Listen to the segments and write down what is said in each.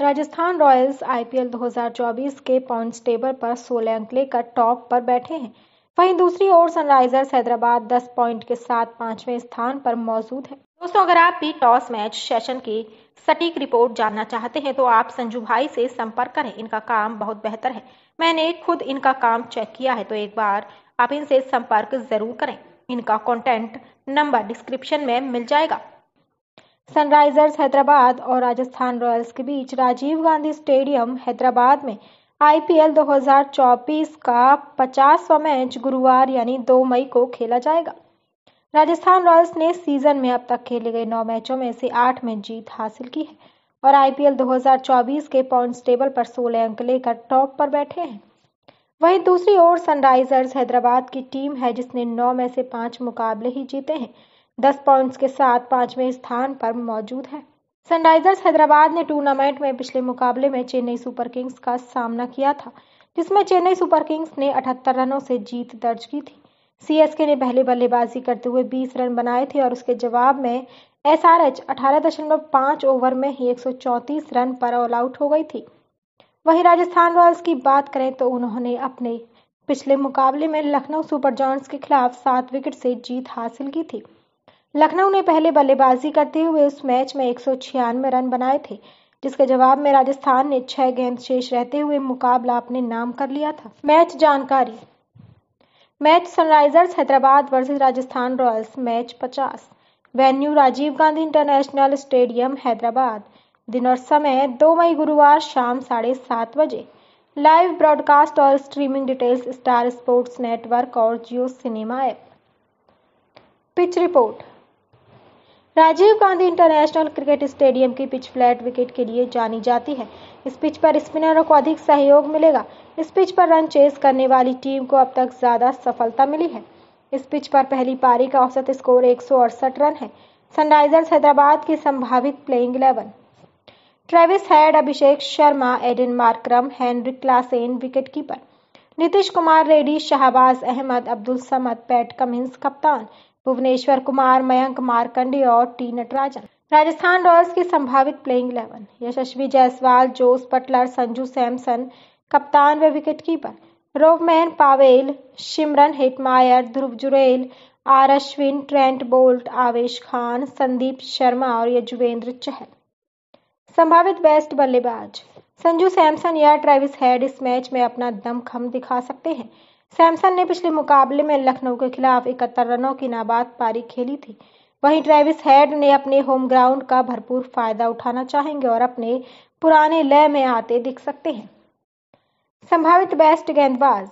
Rajasthan Royals IPL 2024 के points table पर 16 अंक लेकर टॉप पर बैठे हैं वहीं दूसरी ओर सनराइजर्स हैदराबाद 10 पॉइंट के साथ पांचवें स्थान पर मौजूद है दोस्तों अगर आप भी टॉस मैच सेशन की सटीक रिपोर्ट जानना चाहते हैं तो आप संजू भाई से संपर्क करें इनका काम बहुत बेहतर है मैंने खुद इनका काम चेक किया है तो एक बार आप इनसे संपर्क जरूर करें इनका कॉन्टेंट नंबर डिस्क्रिप्शन में मिल जाएगा सनराइजर्स हैदराबाद और राजस्थान रॉयल्स के बीच राजीव गांधी स्टेडियम हैदराबाद में आईपीएल 2024 का पचासवा मैच गुरुवार यानी 2 मई को खेला जाएगा राजस्थान रॉयल्स ने सीजन में अब तक खेले गए नौ मैचों में से आठ में जीत हासिल की है और आईपीएल 2024 के पॉइंट्स टेबल पर सोलह अंक लेकर टॉप पर बैठे हैं वहीं दूसरी ओर सनराइजर्स हैदराबाद की टीम है जिसने नौ में से पांच मुकाबले ही जीते हैं दस पॉइंट्स के साथ पांचवें स्थान पर मौजूद है सनराइजर्स हैदराबाद ने टूर्नामेंट में पिछले मुकाबले में चेन्नई सुपर किंग्स का सामना किया था जिसमें चेन्नई सुपर किंग्स ने अठहत्तर रनों से जीत दर्ज की थी सीएसके ने पहले बल्लेबाजी करते हुए 20 रन बनाए थे और उसके जवाब में एसआरएच 18.5 ओवर में ही 134 रन पर ऑल आउट हो गई थी वहीं राजस्थान रॉयल्स की बात करें तो उन्होंने अपने पिछले मुकाबले में लखनऊ सुपर जॉन्स के खिलाफ सात विकेट से जीत हासिल की थी लखनऊ ने पहले बल्लेबाजी करते हुए उस मैच में एक रन बनाए थे जिसके जवाब में राजस्थान ने छह गेंद शेष रहते हुए मुकाबला अपने नाम कर लिया था मैच जानकारी match Sunrisers Hyderabad versus Rajasthan Royals match 50 venue Rajiv Gandhi international stadium Hyderabad दिन और समय 2 मई गुरुवार शाम साढ़े सात बजे लाइव ब्रॉडकास्ट और streaming details Star Sports network और Jio cinema app pitch report Rajiv Gandhi international cricket stadium की पिच फ्लैट विकेट के लिए जानी जाती है इस पिच पर स्पिनरों को अधिक सहयोग मिलेगा इस पिच पर रन चेस करने वाली टीम को अब तक ज्यादा सफलता मिली है इस पिच पर पहली पारी का औसत स्कोर एक रन है सनराइजर्स हैदराबाद की संभावित playing eleven Travis Head Abhishek Sharma Aiden Markram Henry Klaasen keeper Nitish Kumar Reddy Shahbaz Ahmad Abdul Samad Pat Cummins कप्तान भुवनेश्वर कुमार मयंक मारकंडी और टी नटराजन राजस्थान रॉयल्स की संभावित playing eleven Yashasvi Jaiswal Jos Buttler Sanju Samson कप्तान व wicket keeper Rovman Powell Shimron Hetmyer Dhruv Jurel R Ashwin Trent Boult Avesh Khan Sandeep Sharma और यजुवेंद्र चहल संभावित बेस्ट बल्लेबाज संजू सैमसन या ट्रेविस हेड इस मैच में अपना दमखम दिखा सकते हैं सैमसन ने पिछले मुकाबले में लखनऊ के खिलाफ इकहत्तर रनों की नाबाद पारी खेली थी वहीं ट्रेविस हेड ने अपने होम ग्राउंड का भरपूर फायदा उठाना चाहेंगे और अपने पुराने लय में आते दिख सकते हैं संभावित बेस्ट गेंदबाज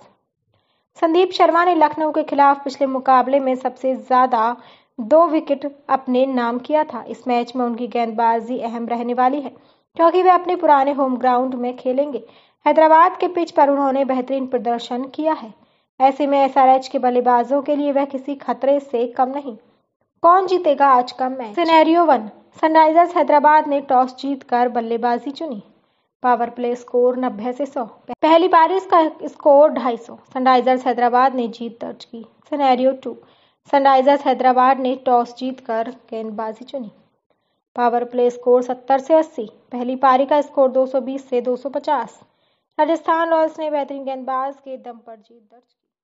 संदीप शर्मा ने लखनऊ के खिलाफ पिछले मुकाबले में सबसे ज्यादा दो विकेट अपने नाम किया था इस मैच में उनकी गेंदबाजी अहम रहने वाली है क्योंकि वे अपने पुराने होम ग्राउंड में खेलेंगे हैदराबाद के पिच पर उन्होंने बेहतरीन प्रदर्शन किया है ऐसे में एस आर एच के बल्लेबाजों के लिए वह किसी खतरे से कम नहीं कौन जीतेगा आज का match scenario one Sunrisers Hyderabad ने टॉस जीतकर बल्लेबाजी चुनी पावर प्ले स्कोर नब्बे से सौ पहली बारिश का स्कोर ढाई सौ सनराइजर्स हैदराबाद ने जीत दर्ज की सिनेरियो टू सनराइजर्स हैदराबाद ने टॉस जीतकर गेंदबाजी चुनी पावर प्ले स्कोर 70 से 80 पहली पारी का स्कोर 220 से 250 राजस्थान रॉयल्स ने बेहतरीन गेंदबाज के दम पर जीत दर्ज